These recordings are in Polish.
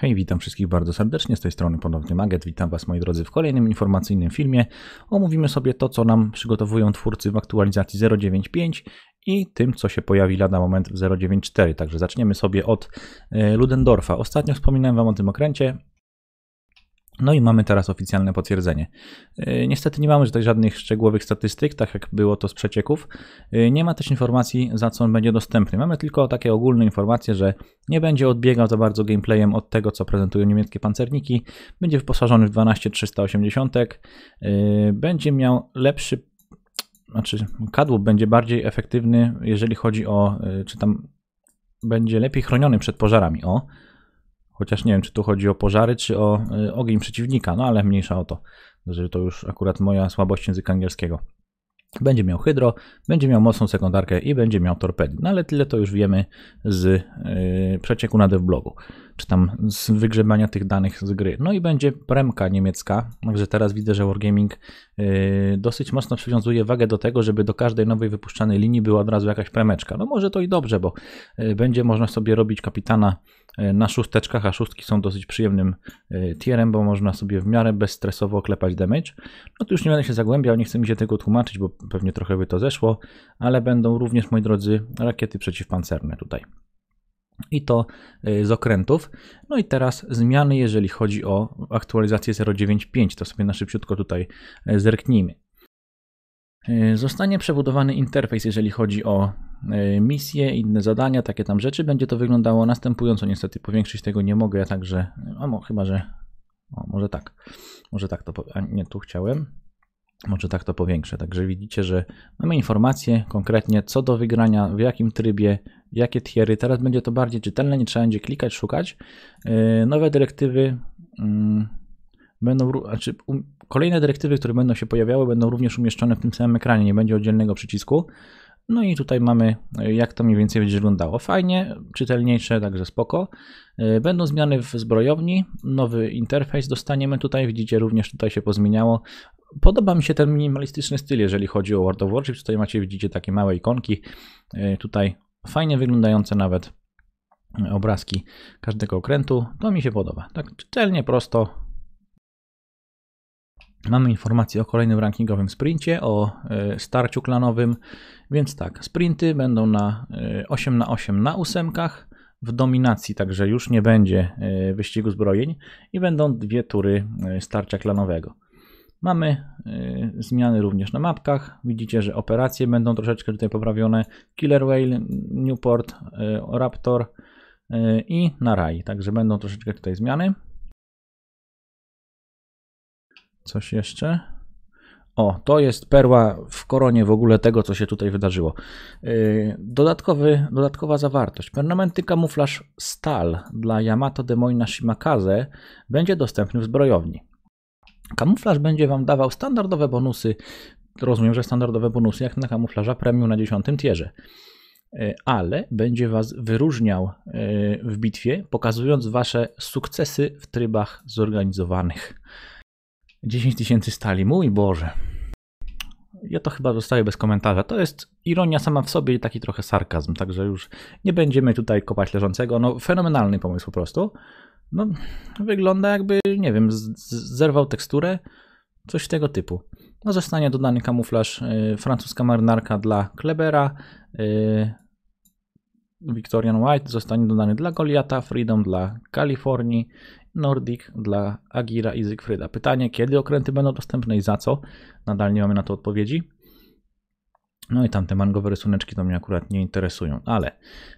Hej, witam wszystkich bardzo serdecznie, z tej strony ponownie Maget, witam Was moi drodzy w kolejnym informacyjnym filmie. Omówimy sobie to, co nam przygotowują twórcy w aktualizacji 095 i tym, co się pojawi lada moment w 094. Także zaczniemy sobie od e, Ludendorfa. Ostatnio wspominałem Wam o tym okręcie, no i mamy teraz oficjalne potwierdzenie. E, niestety nie mamy tutaj żadnych szczegółowych statystyk, tak jak było to z przecieków. E, nie ma też informacji, za co on będzie dostępny. Mamy tylko takie ogólne informacje, że nie będzie odbiegał za bardzo gameplayem od tego, co prezentują niemieckie pancerniki. Będzie wyposażony w 12380, e, będzie miał lepszy, znaczy kadłub będzie bardziej efektywny, jeżeli chodzi o, czy tam będzie lepiej chroniony przed pożarami. O, Chociaż nie wiem, czy tu chodzi o pożary, czy o y, ogień przeciwnika, no ale mniejsza o to, że to już akurat moja słabość języka angielskiego. Będzie miał hydro, będzie miał mocną sekundarkę i będzie miał torpedy. No ale tyle to już wiemy z yy, przecieku na devblogu. blogu czy tam z wygrzebania tych danych z gry. No i będzie premka niemiecka, także teraz widzę, że Wargaming y, dosyć mocno przywiązuje wagę do tego, żeby do każdej nowej wypuszczanej linii była od razu jakaś premeczka. No może to i dobrze, bo y, będzie można sobie robić kapitana y, na szósteczkach, a szóstki są dosyć przyjemnym tierem, bo można sobie w miarę bezstresowo klepać damage. No tu już nie będę się zagłębiał, nie chcę mi się tego tłumaczyć, bo pewnie trochę by to zeszło, ale będą również, moi drodzy, rakiety przeciwpancerne tutaj i to y, z okrętów. No i teraz zmiany, jeżeli chodzi o aktualizację 0.9.5, to sobie na szybciutko tutaj y, zerknijmy. Y, zostanie przebudowany interfejs, jeżeli chodzi o misje, inne zadania, takie tam rzeczy. Będzie to wyglądało następująco. Niestety powiększyć tego nie mogę, także, no, chyba że, o, może tak, może tak to, a nie, tu chciałem. Może tak to powiększę. Także widzicie, że mamy informacje konkretnie co do wygrania, w jakim trybie, jakie tiery. Teraz będzie to bardziej czytelne, nie trzeba będzie klikać, szukać. Yy, nowe dyrektywy mm, będą, znaczy um, kolejne dyrektywy, które będą się pojawiały, będą również umieszczone w tym samym ekranie, nie będzie oddzielnego przycisku. No i tutaj mamy, yy, jak to mniej więcej będzie wyglądało. Fajnie, czytelniejsze, także spoko. Yy, będą zmiany w zbrojowni, nowy interfejs dostaniemy tutaj, widzicie, również tutaj się pozmieniało. Podoba mi się ten minimalistyczny styl, jeżeli chodzi o World of Warcraft. Tutaj macie, widzicie, takie małe ikonki. Tutaj fajnie wyglądające nawet obrazki każdego okrętu. To mi się podoba. Tak czytelnie, prosto, Mamy informacje o kolejnym rankingowym sprincie, o e, starciu klanowym, więc tak, sprinty będą na 8 e, na 8 na ósemkach, w dominacji, także już nie będzie e, wyścigu zbrojeń i będą dwie tury starcia klanowego. Mamy y, zmiany również na mapkach. Widzicie, że operacje będą troszeczkę tutaj poprawione. Killer Whale, Newport, y, Raptor y, i na Także będą troszeczkę tutaj zmiany. Coś jeszcze? O, to jest perła w koronie w ogóle tego, co się tutaj wydarzyło. Y, dodatkowy, dodatkowa zawartość. Permanenty kamuflaż stal dla Yamato Demoina Shimakaze będzie dostępny w zbrojowni. Kamuflaż będzie Wam dawał standardowe bonusy. Rozumiem, że standardowe bonusy jak na kamuflaża premium na 10 tierze. E, ale będzie Was wyróżniał e, w bitwie, pokazując Wasze sukcesy w trybach zorganizowanych. 10 tysięcy stali, mój Boże. Ja to chyba zostawię bez komentarza. To jest ironia sama w sobie i taki trochę sarkazm, także już nie będziemy tutaj kopać leżącego. No, fenomenalny pomysł po prostu. No, wygląda jakby, nie wiem, zerwał teksturę, coś tego typu. No, zostanie dodany kamuflaż y, francuska marynarka dla Klebera, y, Victorian White zostanie dodany dla Goliata, Freedom dla Kalifornii, Nordic dla Agira i Zygfryda. Pytanie, kiedy okręty będą dostępne i za co? Nadal nie mamy na to odpowiedzi. No i tamte mangowe rysuneczki to mnie akurat nie interesują, ale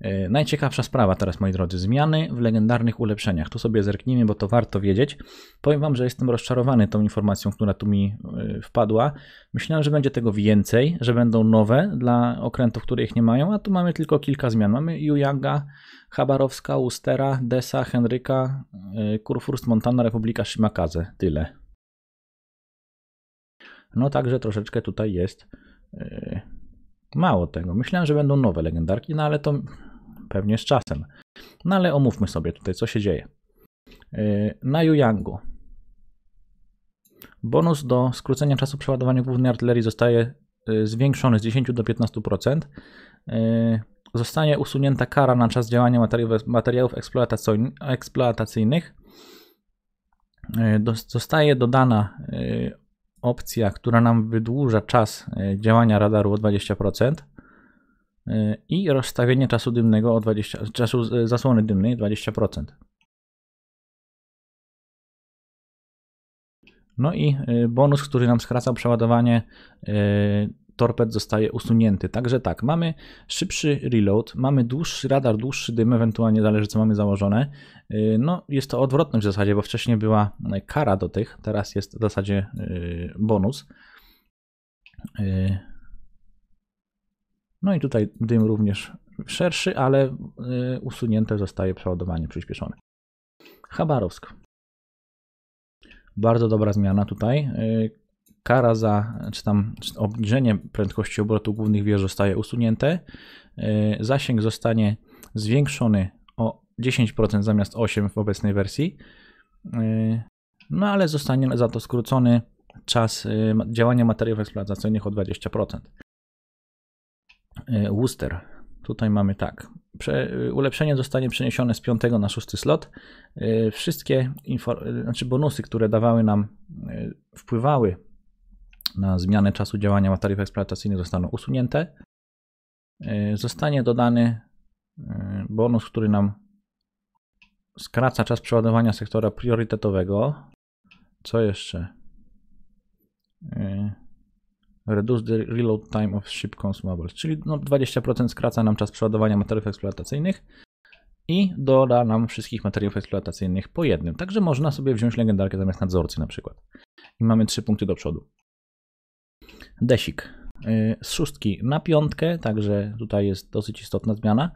yy, najciekawsza sprawa teraz, moi drodzy, zmiany w legendarnych ulepszeniach. Tu sobie zerknijmy, bo to warto wiedzieć. Powiem wam, że jestem rozczarowany tą informacją, która tu mi yy, wpadła. Myślałem, że będzie tego więcej, że będą nowe dla okrętów, które ich nie mają, a tu mamy tylko kilka zmian. Mamy Jujaga, Chabarowska, Ustera, Desa, Henryka, yy, e, Kurfürst Montana, Republika Shimakaze. Tyle. No także troszeczkę tutaj jest Mało tego, myślałem, że będą nowe legendarki, no ale to pewnie z czasem. No ale omówmy sobie tutaj, co się dzieje. Yy, na Yuyangu. Bonus do skrócenia czasu przeładowania głównej artylerii zostaje yy, zwiększony z 10 do 15%. Yy, zostanie usunięta kara na czas działania materiałów eksploatacyjnych. Zostaje dodana opcja, która nam wydłuża czas e, działania radaru o 20% e, i rozstawienie czasu dymnego o 20, czasu e, zasłony dymnej 20%. No i bonus, który nam skraca przeładowanie torped zostaje usunięty. Także tak, mamy szybszy reload, mamy dłuższy radar, dłuższy dym, ewentualnie zależy co mamy założone. Y, no jest to odwrotność w zasadzie, bo wcześniej była y, kara do tych, teraz jest w zasadzie y, bonus. No i tutaj dym również szerszy, ale usunięte zostaje przeładowanie przyspieszone. Chabarowsk. Bardzo dobra zmiana tutaj kara za, czy tam obniżenie prędkości obrotu głównych wież zostaje usunięte, e, zasięg zostanie zwiększony o 10% zamiast 8 w obecnej wersji, e, no ale zostanie za to skrócony czas e, działania materiałów eksploatacyjnych o 20%. Wooster. Tutaj mamy tak. Prze ulepszenie zostanie przeniesione z 5 na 6 slot. Wszystkie znaczy bonusy, które dawały nam, wpływały na zmianę czasu działania materiałów eksploatacyjnych zostaną usunięte. Y, zostanie dodany y, bonus, który nam skraca czas przeładowania sektora priorytetowego. Co jeszcze? Y, reduce the reload time of ship consumables, czyli no 20% skraca nam czas przeładowania materiałów eksploatacyjnych i doda nam wszystkich materiałów eksploatacyjnych po jednym. Także można sobie wziąć legendarkę zamiast nadzorcy na przykład. I mamy trzy punkty do przodu desik y, z szóstki na piątkę, także tutaj jest dosyć istotna zmiana.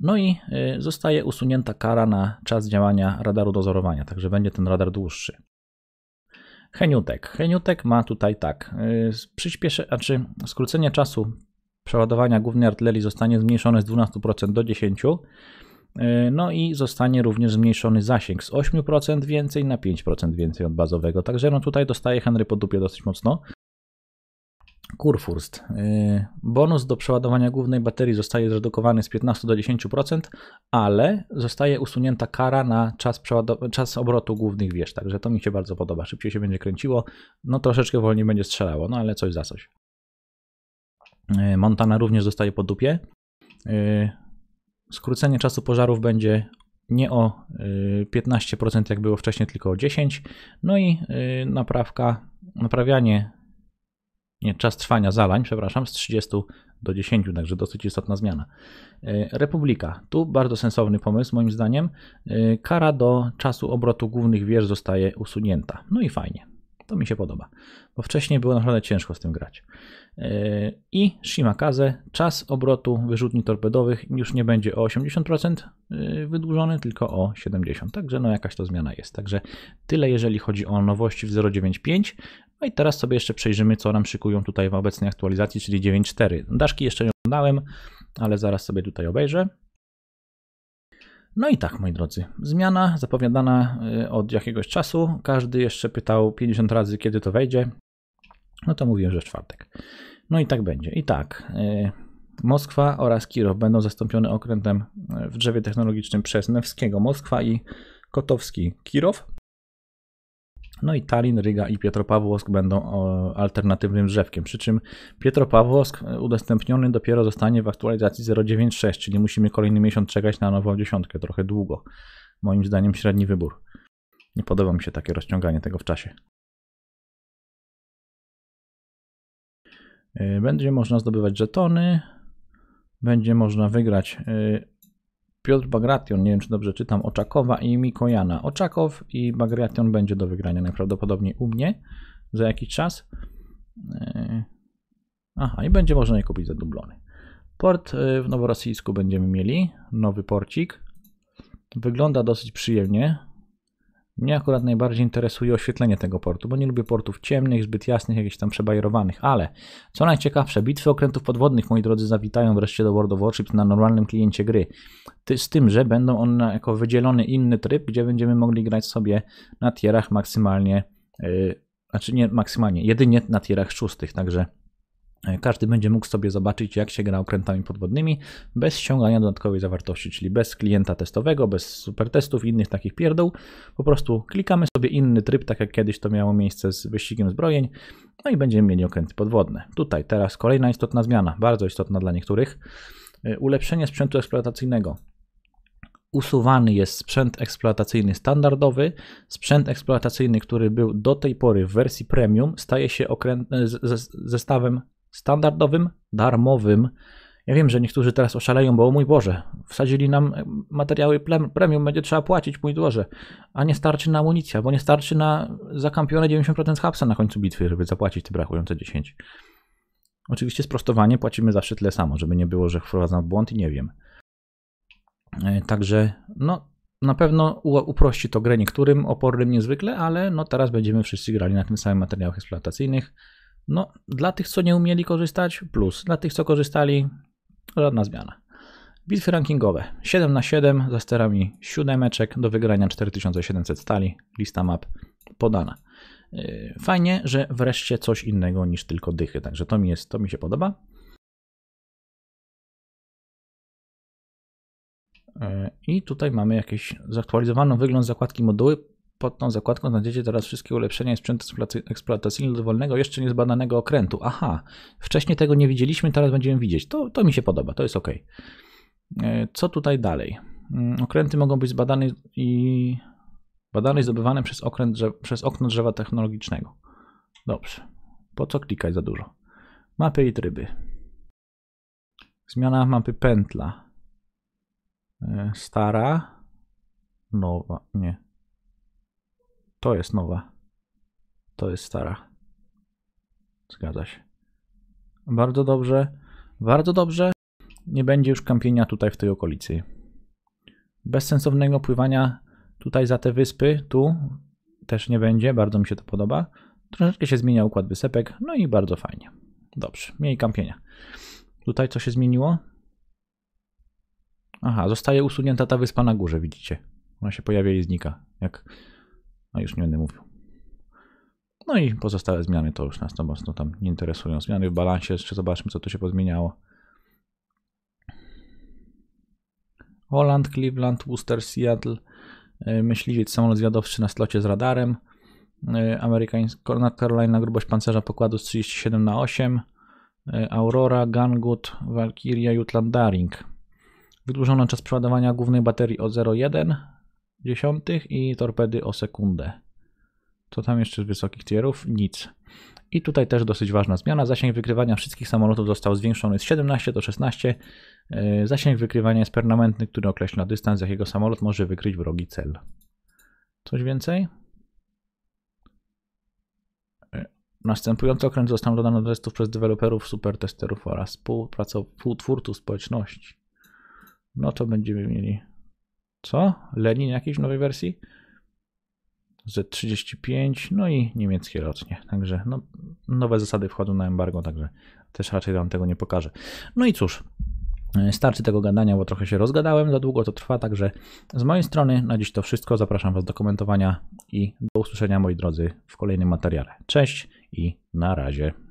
No i y, zostaje usunięta kara na czas działania radaru dozorowania, także będzie ten radar dłuższy. Heniutek. Heniutek ma tutaj tak, y, przyspiesze, czy znaczy skrócenie czasu przeładowania głównej artylerii zostanie zmniejszone z 12% do 10%, no i zostanie również zmniejszony zasięg z 8% więcej na 5% więcej od bazowego. Także no tutaj dostaje Henry po dupie dosyć mocno. Kurfürst. Y, bonus do przeładowania głównej baterii zostaje zredukowany z 15 do 10%, ale zostaje usunięta kara na czas, czas obrotu głównych wież, także to mi się bardzo podoba. Szybciej się będzie kręciło, no troszeczkę wolniej będzie strzelało, no ale coś za coś. Y, Montana również zostaje po dupie. Y, skrócenie czasu pożarów będzie nie o 15% jak było wcześniej, tylko o 10%. No i naprawka, naprawianie nie, czas trwania zalań, przepraszam, z 30 do 10, także dosyć istotna zmiana. E, Republika. Tu bardzo sensowny pomysł, moim zdaniem. E, kara do czasu obrotu głównych wież zostaje usunięta. No i fajnie. To mi się podoba, bo wcześniej było naprawdę ciężko z tym grać. E, I Shimakaze, czas obrotu wyrzutni torpedowych już nie będzie o 80% e, wydłużony, tylko o 70%. Także no jakaś to zmiana jest. Także tyle jeżeli chodzi o nowości w 0.9.5. No i teraz sobie jeszcze przejrzymy, co nam szykują tutaj w obecnej aktualizacji, czyli 9.4. Daszki jeszcze nie oglądałem, ale zaraz sobie tutaj obejrzę. No i tak, moi drodzy, zmiana zapowiadana y, od jakiegoś czasu. Każdy jeszcze pytał 50 razy, kiedy to wejdzie. No to mówiłem, że w czwartek. No i tak będzie. I tak, y, Moskwa oraz Kirow będą zastąpione okrętem y, w drzewie technologicznym przez Newskiego Moskwa i Kotowski Kirow. No i Tallin, Ryga i Pietropawłowsk będą e, alternatywnym drzewkiem, przy czym Pietropawłowsk e, udostępniony dopiero zostanie w aktualizacji 0.9.6, czyli musimy kolejny miesiąc czekać na nową dziesiątkę, trochę długo. Moim zdaniem średni wybór. Nie podoba mi się takie rozciąganie tego w czasie. E, będzie można zdobywać żetony, będzie można wygrać Piotr Bagration, nie wiem czy dobrze czytam, Oczakowa i Mikojana. Oczakow i Bagration będzie do wygrania najprawdopodobniej u mnie za jakiś czas. E, aha, i będzie można je kupić za dublony. Port e, w Noworosyjsku będziemy mieli, nowy porcik. Wygląda dosyć przyjemnie. Mnie akurat najbardziej interesuje oświetlenie tego portu, bo nie lubię portów ciemnych, zbyt jasnych, jakichś tam przebajerowanych, ale co najciekawsze, bitwy okrętów podwodnych, moi drodzy, zawitają wreszcie do World of Warships na normalnym kliencie gry. Ty, z tym, że będą one jako wydzielony inny tryb, gdzie będziemy mogli grać sobie na tierach maksymalnie, yy, znaczy nie maksymalnie, jedynie na tierach szóstych, także każdy będzie mógł sobie zobaczyć, jak się gra okrętami podwodnymi bez ściągania dodatkowej zawartości, czyli bez klienta testowego, bez supertestów i innych takich pierdół. Po prostu klikamy sobie inny tryb, tak jak kiedyś to miało miejsce z wyścigiem zbrojeń, no i będziemy mieli okręty podwodne. Tutaj teraz kolejna istotna zmiana, bardzo istotna dla niektórych. Ulepszenie sprzętu eksploatacyjnego usuwany jest sprzęt eksploatacyjny standardowy. Sprzęt eksploatacyjny, który był do tej pory w wersji premium, staje się okrę... zestawem standardowym, darmowym. Ja wiem, że niektórzy teraz oszaleją, bo o mój Boże, wsadzili nam e, materiały premium, będzie trzeba płacić, mój Boże, a nie starczy na amunicja, bo nie starczy na zakampione 90% hapsa na końcu bitwy, żeby zapłacić te brakujące 10. Oczywiście sprostowanie płacimy zawsze tyle samo, żeby nie było, że wprowadzam w błąd i nie wiem. E, także no, na pewno uprości to grę niektórym, opornym niezwykle, ale no teraz będziemy wszyscy grali na tym samym materiałach eksploatacyjnych. No, dla tych, co nie umieli korzystać, plus. Dla tych, co korzystali, żadna zmiana. Bitwy rankingowe. 7 na 7 za sterami 7 meczek do wygrania 4700 stali. Lista map podana. Yy, fajnie, że wreszcie coś innego niż tylko dychy, także to mi, jest, to mi się podoba. Yy, I tutaj mamy jakieś zaktualizowaną wygląd zakładki moduły pod tą zakładką znajdziecie teraz wszystkie ulepszenia i sprzęt do dowolnego, jeszcze niezbadanego okrętu. Aha, wcześniej tego nie widzieliśmy, teraz będziemy widzieć. To, to mi się podoba, to jest ok. E, co tutaj dalej? Mm, okręty mogą być zbadane i badane i zdobywane przez, okręt, przez okno drzewa technologicznego. Dobrze. Po co klikać za dużo? Mapy i tryby. Zmiana mapy pętla. E, stara. Nowa. Nie. To jest nowa. To jest stara. Zgadza się. Bardzo dobrze. Bardzo dobrze. Nie będzie już kampienia tutaj w tej okolicy. Bezsensownego pływania tutaj za te wyspy, tu też nie będzie. Bardzo mi się to podoba. Troszeczkę się zmienia układ wysepek, no i bardzo fajnie. Dobrze, mniej kampienia. Tutaj co się zmieniło? Aha, zostaje usunięta ta wyspa na górze, widzicie. Ona się pojawia i znika. Jak no już nie będę mówił. No i pozostałe zmiany to już nas to mocno tam nie interesują. Zmiany w balansie, jeszcze zobaczmy co tu się pozmieniało. Holland, Cleveland, Worcester, Seattle, e, myśliwiec samolot zwiadowczy na slocie z radarem, e, North Carolina, grubość pancerza pokładu z 37 na 8, e, Aurora, Gangut, Valkyria, Jutland, Daring. Wydłużono czas przeładowania głównej baterii o 0,1 dziesiątych i torpedy o sekundę. Co tam jeszcze z wysokich tierów? Nic. I tutaj też dosyć ważna zmiana. Zasięg wykrywania wszystkich samolotów został zwiększony z 17 do 16. E, zasięg wykrywania jest permanentny, który określa dystans, jakiego samolot może wykryć wrogi cel. Coś więcej? E, następujący okręt został dodany do testów przez deweloperów, supertesterów oraz współtwórców społeczności. No to będziemy mieli co? Lenin jakiejś nowej wersji? Z35, no i niemieckie rocznie. Także no, nowe zasady wchodzą na embargo, także też raczej Wam tego nie pokażę. No i cóż, e, starczy tego gadania, bo trochę się rozgadałem, za długo to trwa, także z mojej strony na dziś to wszystko. Zapraszam Was do komentowania i do usłyszenia, moi drodzy, w kolejnym materiale. Cześć i na razie.